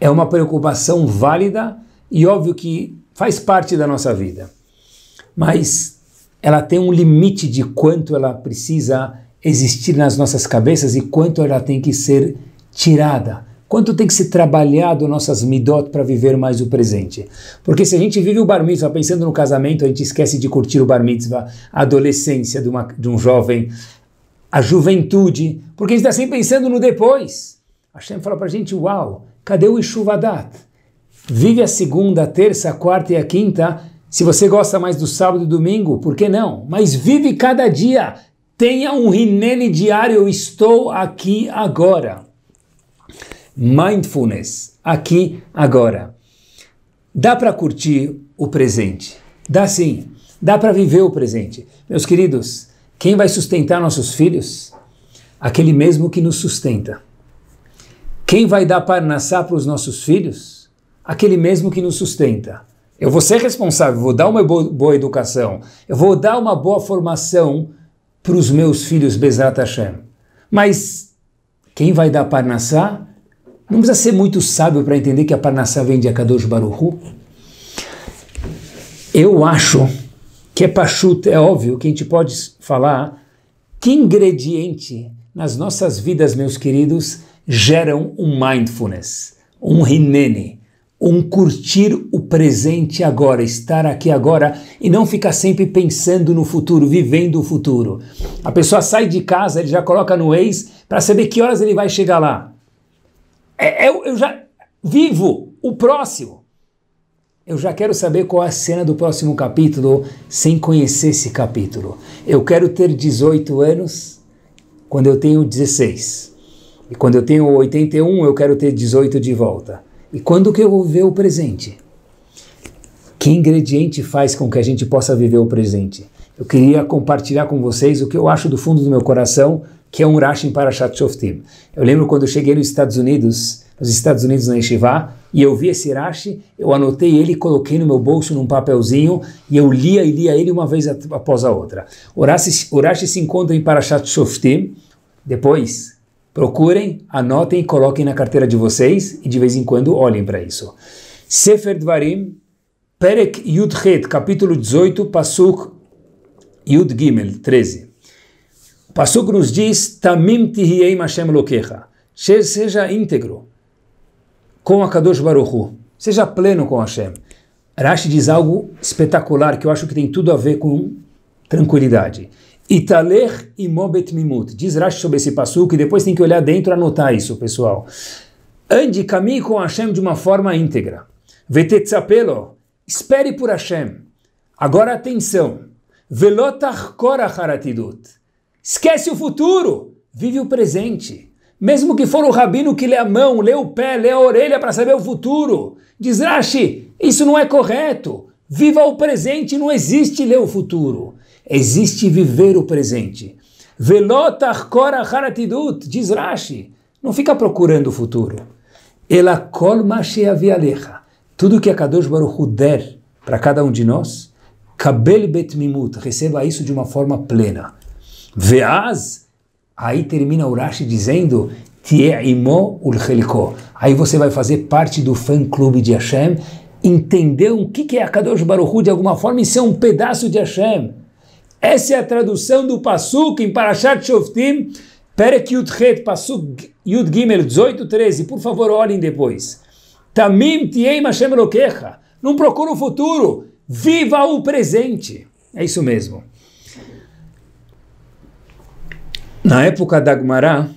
É uma preocupação válida e óbvio que faz parte da nossa vida. Mas ela tem um limite de quanto ela precisa existir nas nossas cabeças e quanto ela tem que ser tirada Quanto tem que se trabalhar do nossas midot para viver mais o presente? Porque se a gente vive o bar mitzvah pensando no casamento, a gente esquece de curtir o bar mitzvah, a adolescência de, uma, de um jovem, a juventude, porque a gente está sempre pensando no depois. A Shem fala para a gente, uau, cadê o Ishuvadat? Vive a segunda, a terça, a quarta e a quinta. Se você gosta mais do sábado e domingo, por que não? Mas vive cada dia. Tenha um rinene diário. Eu estou aqui agora mindfulness, aqui, agora. Dá para curtir o presente? Dá sim, dá para viver o presente. Meus queridos, quem vai sustentar nossos filhos? Aquele mesmo que nos sustenta. Quem vai dar parnassá para os nossos filhos? Aquele mesmo que nos sustenta. Eu vou ser responsável, vou dar uma boa educação, eu vou dar uma boa formação para os meus filhos Bezat Hashem. Mas quem vai dar parnassá? Não precisa ser muito sábio para entender que a Parnassá vem de Akadosh Baruhu. Eu acho que é pachuta, é óbvio que a gente pode falar que ingrediente nas nossas vidas, meus queridos, geram um mindfulness, um rinene, um curtir o presente agora, estar aqui agora e não ficar sempre pensando no futuro, vivendo o futuro. A pessoa sai de casa, ele já coloca no ex para saber que horas ele vai chegar lá. É, eu, é eu já vivo o próximo. Eu já quero saber qual é a cena do próximo capítulo sem conhecer esse capítulo. Eu quero ter 18 anos quando eu tenho 16. E quando eu tenho 81, eu quero ter 18 de volta. E quando que eu vou ver o presente? Que ingrediente faz com que a gente possa viver o presente? Eu queria compartilhar com vocês o que eu acho do fundo do meu coração que é um Rashi em Parashat Shoftim. Eu lembro quando eu cheguei nos Estados Unidos, nos Estados Unidos na Yeshiva, e eu vi esse Rashi, eu anotei ele, coloquei no meu bolso num papelzinho, e eu lia e lia ele uma vez após a outra. O Rashi, o Rashi se encontra em Parashat Shoftim, depois procurem, anotem e coloquem na carteira de vocês, e de vez em quando olhem para isso. Sefer Dvarim, Perek Yudhet, capítulo 18, Pasuk Yud Gimel, 13. Pasuk Passuco nos diz, Tamim tihiei Hashem lokecha. Seja íntegro com a Kadosh Baruchu. Seja pleno com Hashem. Rashi diz algo espetacular que eu acho que tem tudo a ver com tranquilidade. Italer imobet mimut. Diz Rashi sobre esse passuco e depois tem que olhar dentro e anotar isso, pessoal. Ande, caminhe com Hashem de uma forma íntegra. Vetetzapelo. Espere por Hashem. Agora atenção. Velotach korach haratidut. Esquece o futuro, vive o presente. Mesmo que for o rabino que lê a mão, lê o pé, lê a orelha para saber o futuro. Diz Rashi, isso não é correto. Viva o presente, não existe ler o futuro. Existe viver o presente. Velotar kora haratidut, diz Rashi. Não fica procurando o futuro. Ela colma alecha. Tudo que a Kadosh Baruch der para cada um de nós, kabel betmimut, receba isso de uma forma plena. Veaz, aí termina Urashi dizendo Aí você vai fazer parte do fã-clube de Hashem, entender o que é a Kadosh Baruchu de alguma forma e ser um pedaço de Hashem. Essa é a tradução do Pasuk em Parashat Shoftim, Perek Yudhet, Pasuk Yud Gimel 18, 13. Por favor, olhem depois. Tamim Tieim Hashem Lokecha. Não procura o futuro, viva o presente. É isso mesmo. Na época da Agmará,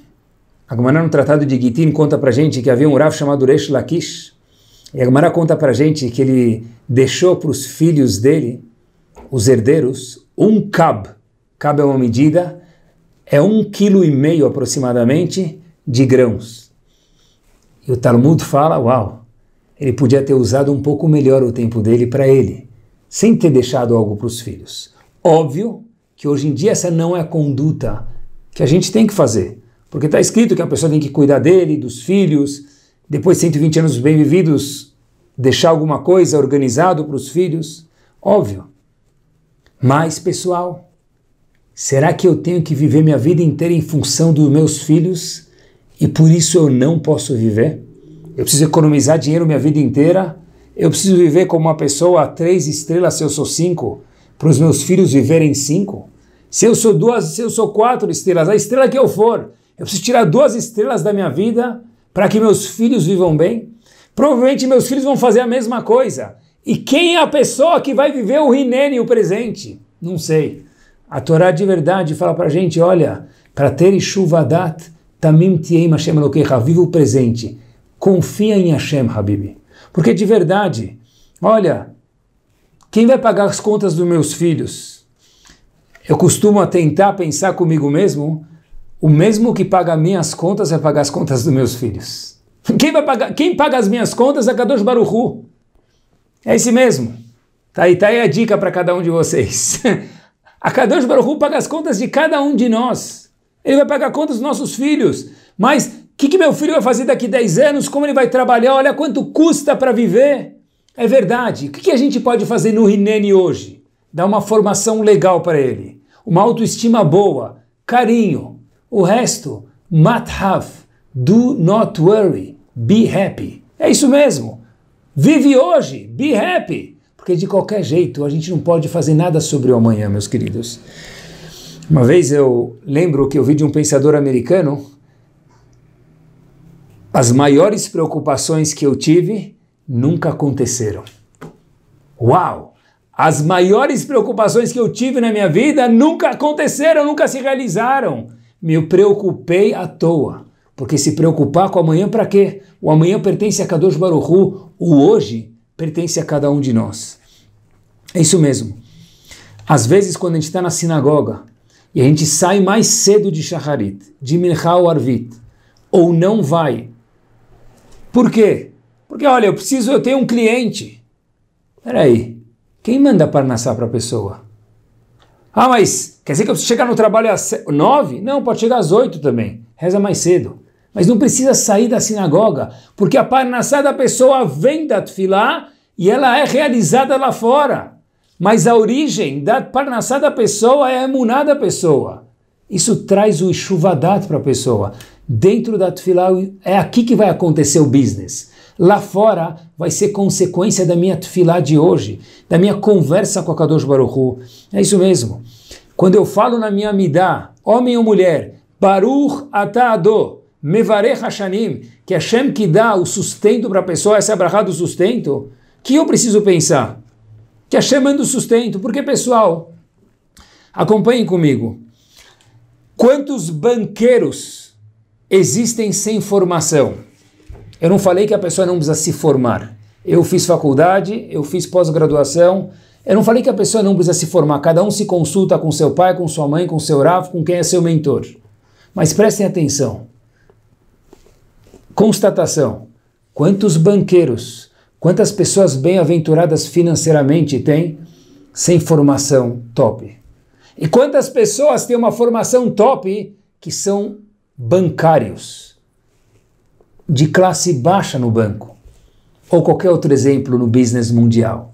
Agmará no Tratado de Gitin conta para gente que havia um Rav chamado Resh Lakish, e Agmará conta para gente que ele deixou para os filhos dele, os herdeiros, um cab. Cab é uma medida, é um quilo e meio aproximadamente de grãos. E o Talmud fala, uau, ele podia ter usado um pouco melhor o tempo dele para ele, sem ter deixado algo para os filhos. Óbvio que hoje em dia essa não é a conduta que a gente tem que fazer. Porque está escrito que a pessoa tem que cuidar dele, dos filhos, depois de 120 anos bem-vividos, deixar alguma coisa organizado para os filhos. Óbvio. Mas, pessoal, será que eu tenho que viver minha vida inteira em função dos meus filhos e por isso eu não posso viver? Eu preciso economizar dinheiro minha vida inteira? Eu preciso viver como uma pessoa três estrelas se eu sou cinco, para os meus filhos viverem cinco? se eu sou duas, se eu sou quatro estrelas, a estrela que eu for, eu preciso tirar duas estrelas da minha vida para que meus filhos vivam bem? Provavelmente meus filhos vão fazer a mesma coisa. E quem é a pessoa que vai viver o Rinene, o presente? Não sei. A Torá de verdade fala para a gente, olha, para ter chuvadat tamim tiem Hashem Elokecha, viva o presente. Confia em Hashem, Habib. Porque de verdade, olha, quem vai pagar as contas dos meus filhos? Eu costumo tentar pensar comigo mesmo, o mesmo que paga minhas contas vai é pagar as contas dos meus filhos. Quem, vai pagar, quem paga as minhas contas é Kadosh Baruchu. É esse mesmo. Tá aí, tá aí a dica para cada um de vocês. a Kadosh Baruchu paga as contas de cada um de nós. Ele vai pagar contas dos nossos filhos. Mas o que, que meu filho vai fazer daqui 10 anos? Como ele vai trabalhar? Olha quanto custa para viver. É verdade. O que, que a gente pode fazer no Rinene hoje? Dar uma formação legal para ele uma autoestima boa, carinho. O resto, mathaf, do not worry, be happy. É isso mesmo. Vive hoje, be happy. Porque de qualquer jeito a gente não pode fazer nada sobre o amanhã, meus queridos. Uma vez eu lembro que eu vi de um pensador americano as maiores preocupações que eu tive nunca aconteceram. Uau! As maiores preocupações que eu tive na minha vida nunca aconteceram, nunca se realizaram. Me preocupei à toa. Porque se preocupar com o amanhã para quê? O amanhã pertence a Kadosh Baruchu, o hoje pertence a cada um de nós. É isso mesmo. Às vezes, quando a gente está na sinagoga e a gente sai mais cedo de Shacharit, de Minhal Arvit, ou não vai. Por quê? Porque, olha, eu preciso, eu tenho um cliente. Peraí, quem manda parnassá para a pessoa? Ah, mas quer dizer que eu preciso chegar no trabalho às nove? Não, pode chegar às oito também. Reza mais cedo. Mas não precisa sair da sinagoga, porque a parnassá da pessoa vem da tefilá e ela é realizada lá fora. Mas a origem da parnassá da pessoa é a emuná da pessoa. Isso traz o chuvadat para a pessoa. Dentro da tefilá é aqui que vai acontecer o business lá fora vai ser consequência da minha tefilá de hoje, da minha conversa com a Kadosh Baruch Hu. É isso mesmo. Quando eu falo na minha amidá, homem ou mulher, Baruch atado, mevarech hashanim, que Hashem que dá o sustento para a pessoa, essa é abrahá do sustento, que eu preciso pensar? Que Hashem manda o sustento. Porque, pessoal, acompanhem comigo. Quantos banqueiros existem sem formação? Eu não falei que a pessoa não precisa se formar. Eu fiz faculdade, eu fiz pós-graduação. Eu não falei que a pessoa não precisa se formar. Cada um se consulta com seu pai, com sua mãe, com seu Rafa, com quem é seu mentor. Mas prestem atenção. Constatação: quantos banqueiros, quantas pessoas bem-aventuradas financeiramente têm sem formação top? E quantas pessoas têm uma formação top que são bancários? de classe baixa no banco, ou qualquer outro exemplo no business mundial.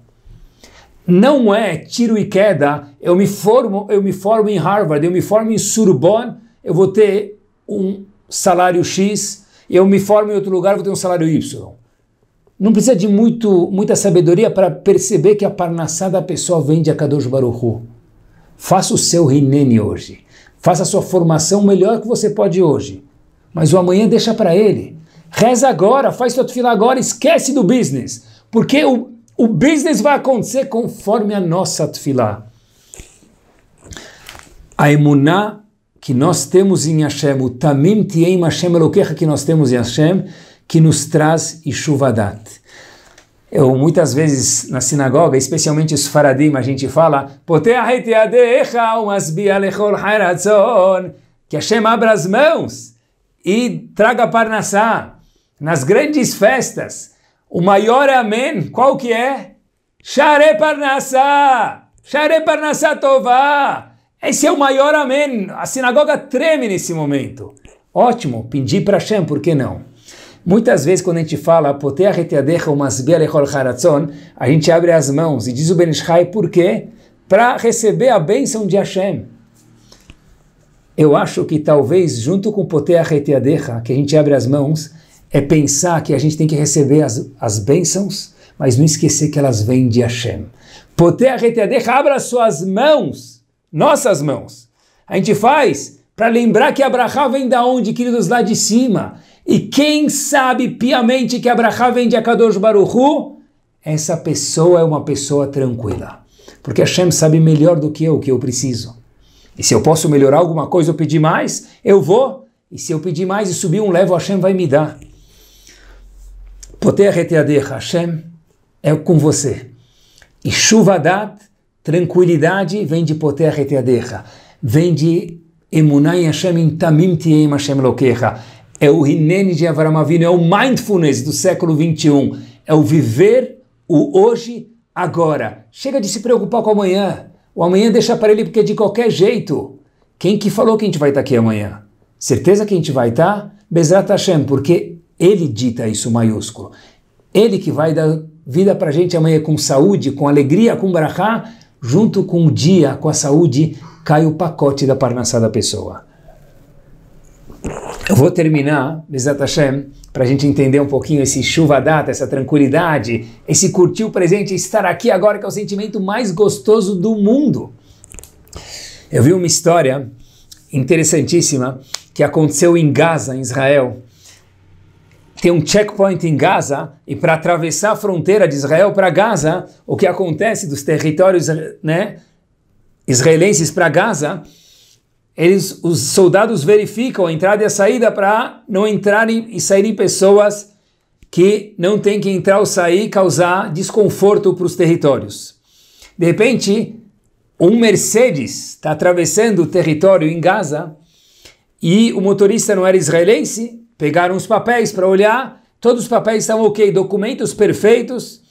Não é tiro e queda, eu me formo, eu me formo em Harvard, eu me formo em Sorbonne, eu vou ter um salário X, eu me formo em outro lugar, eu vou ter um salário Y. Não precisa de muito, muita sabedoria para perceber que a parnassada da pessoa vende a Kadosh Baruchu. Faça o seu rinene hoje. Faça a sua formação melhor que você pode hoje. Mas o amanhã deixa para ele. Reza agora, faz sua tefila agora, esquece do business. Porque o, o business vai acontecer conforme a nossa tefila. A emuná que nós temos em Hashem, o tamim tiem Hashem Eloquecha que nós temos em Hashem, que nos traz Ishuvadat. Eu, muitas vezes na sinagoga, especialmente os faradim, a gente fala que Hashem abra as mãos e traga Parnassá nas grandes festas, o maior amém, qual que é? Share Parnassá! Share Parnassá Tová! Esse é o maior amém. A sinagoga treme nesse momento. Ótimo, pedi para Hashem, por que não? Muitas vezes quando a gente fala a gente abre as mãos e diz o Benishai por quê? Para receber a bênção de Hashem. Eu acho que talvez junto com Poteach que a gente abre as mãos, é pensar que a gente tem que receber as, as bênçãos, mas não esquecer que elas vêm de Hashem. Poter abra suas mãos, nossas mãos. A gente faz para lembrar que Abraha vem da onde, queridos? Lá de cima. E quem sabe piamente que Abraha vem de Akadosh Baruchu, essa pessoa é uma pessoa tranquila. Porque Hashem sabe melhor do que eu o que eu preciso. E se eu posso melhorar alguma coisa ou pedir mais, eu vou. E se eu pedir mais e subir um level, Hashem vai me dar. Poter é Etiader Hashem é com você. E Shuvadat, tranquilidade, vem de Poter é Etiader, vem de Emunah Hashem em Tamim Tiem Hashem Lokecha. É o Rinene de Avram Avinu, é o mindfulness do século 21. É o viver o hoje, agora. Chega de se preocupar com o amanhã. O amanhã deixa para ele porque de qualquer jeito. Quem que falou que a gente vai estar aqui amanhã? Certeza que a gente vai estar? Bezrat Hashem, porque ele dita isso maiúsculo. Ele que vai dar vida para a gente amanhã com saúde, com alegria, com brachá, junto com o dia, com a saúde, cai o pacote da parnassá da pessoa. Eu vou terminar, Mizat Hashem, para a gente entender um pouquinho esse chuva data, essa tranquilidade, esse curtir o presente, estar aqui agora, que é o sentimento mais gostoso do mundo. Eu vi uma história interessantíssima que aconteceu em Gaza, em Israel, tem um checkpoint em Gaza e para atravessar a fronteira de Israel para Gaza, o que acontece dos territórios né, israelenses para Gaza, eles, os soldados verificam a entrada e a saída para não entrarem e saírem pessoas que não têm que entrar ou sair causar desconforto para os territórios. De repente, um Mercedes está atravessando o território em Gaza e o motorista não era israelense, pegaram os papéis para olhar, todos os papéis estavam ok, documentos perfeitos.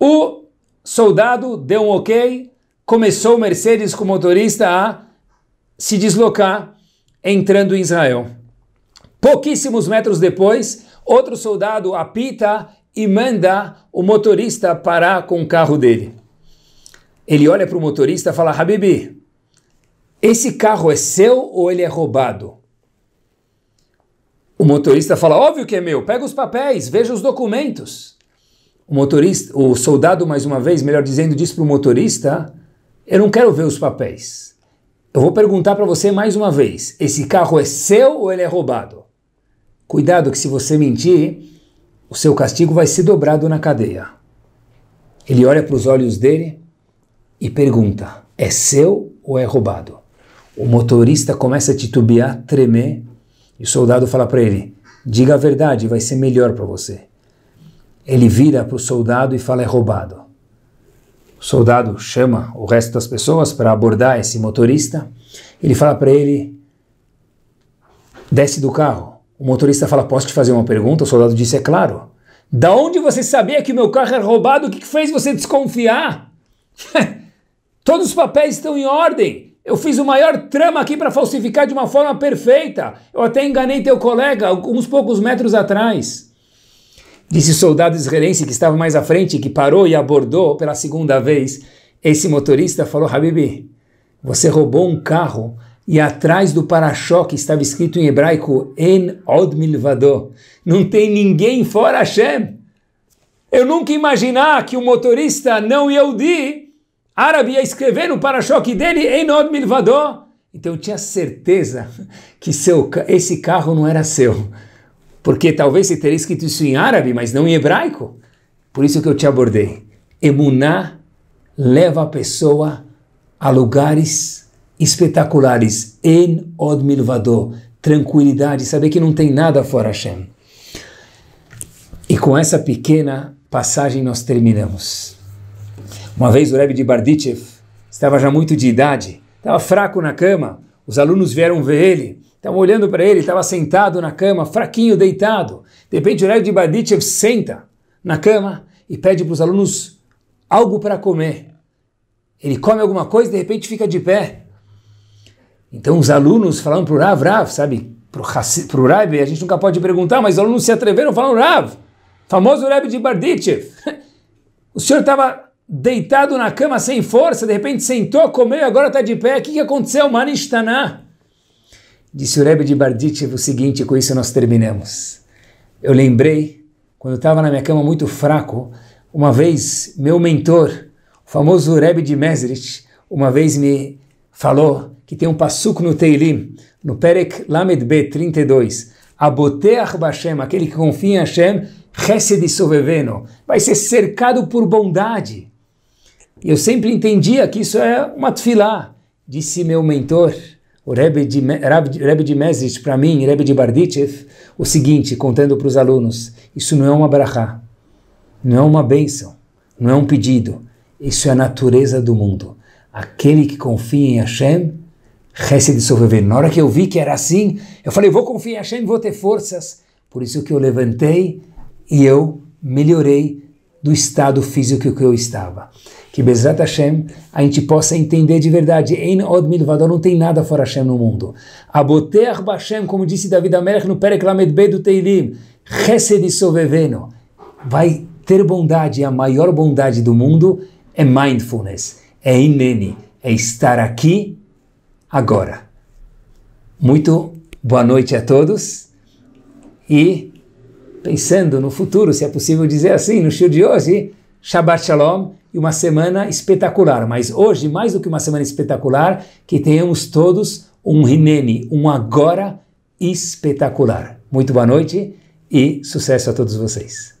O soldado deu um ok, começou o Mercedes com o motorista a se deslocar, entrando em Israel. Pouquíssimos metros depois, outro soldado apita e manda o motorista parar com o carro dele. Ele olha para o motorista e fala: Habibi, esse carro é seu ou ele é roubado? O motorista fala: óbvio que é meu, pega os papéis, veja os documentos. O motorista, o soldado, mais uma vez, melhor dizendo, diz para o motorista: eu não quero ver os papéis. Eu vou perguntar para você mais uma vez: esse carro é seu ou ele é roubado? Cuidado que se você mentir, o seu castigo vai ser dobrado na cadeia. Ele olha para os olhos dele e pergunta: é seu ou é roubado? O motorista começa a titubear, tremer e o soldado fala para ele: diga a verdade, vai ser melhor para você. Ele vira para o soldado e fala: é roubado. O soldado chama o resto das pessoas para abordar esse motorista. Ele fala para ele: desce do carro. O motorista fala: posso te fazer uma pergunta? O soldado disse: é claro. Da onde você sabia que o meu carro era roubado? O que, que fez você desconfiar? Todos os papéis estão em ordem. Eu fiz o maior trama aqui para falsificar de uma forma perfeita. Eu até enganei teu colega uns poucos metros atrás. Disse o soldado israelense que estava mais à frente, que parou e abordou pela segunda vez. Esse motorista falou: Habibi, você roubou um carro e atrás do para-choque estava escrito em hebraico En Od Milvado. Não tem ninguém fora Hashem. Eu nunca imaginar que o motorista não Yehudi árabe ia escrever no para-choque dele Enod Milvador. Então eu tinha certeza que seu, esse carro não era seu. Porque talvez você teria escrito isso em árabe, mas não em hebraico. Por isso que eu te abordei. Emuná leva a pessoa a lugares espetaculares. En od Tranquilidade, saber que não tem nada fora Hashem. E com essa pequena passagem nós terminamos. Uma vez o Rebbe de Bardichev estava já muito de idade, estava fraco na cama, os alunos vieram ver ele, estavam olhando para ele, estava sentado na cama, fraquinho, deitado. De repente o Rebbe de Bardichev senta na cama e pede para os alunos algo para comer. Ele come alguma coisa e de repente fica de pé. Então os alunos falaram para o Rav, Rav, sabe, para o Rebbe, a gente nunca pode perguntar, mas os alunos se atreveram, falaram, Rav, famoso Rebbe de Bardichev, o senhor estava deitado na cama sem força, de repente sentou, comeu e agora está de pé. O que, que aconteceu? Manishtaná. Disse o Rebbe de Barditchev o seguinte, com isso nós terminamos. Eu lembrei, quando estava na minha cama muito fraco, uma vez meu mentor, o famoso Rebbe de Mezrich, uma vez me falou que tem um passuco no Teilim, no Perek Lamed B 32, Aboteach Bashem, aquele que confia em Hashem, Hesed Soveveno, vai ser cercado por bondade. Eu sempre entendia que isso é uma tefilá, disse meu mentor, o Rebbe de, Rebbe de Mezit, para mim, Rebbe de Bardichev, o seguinte, contando para os alunos, isso não é uma brachá, não é uma bênção, não é um pedido, isso é a natureza do mundo. Aquele que confia em Hashem, recebe sobreviver. Na hora que eu vi que era assim, eu falei, vou confiar em Hashem, vou ter forças. Por isso que eu levantei e eu melhorei do estado físico que eu estava que Bezrat Hashem a gente possa entender de verdade. Em Od Milvador não tem nada fora Hashem no mundo. Aboteach Hashem, como disse David Amelech no Perek Lamed B do Teilim, Chesed Soveveno. Vai ter bondade, a maior bondade do mundo é mindfulness, é inene, é estar aqui agora. Muito boa noite a todos e pensando no futuro, se é possível dizer assim, no show de hoje, Shabbat Shalom e uma semana espetacular. Mas hoje, mais do que uma semana espetacular, que tenhamos todos um Hineni, um agora espetacular. Muito boa noite e sucesso a todos vocês.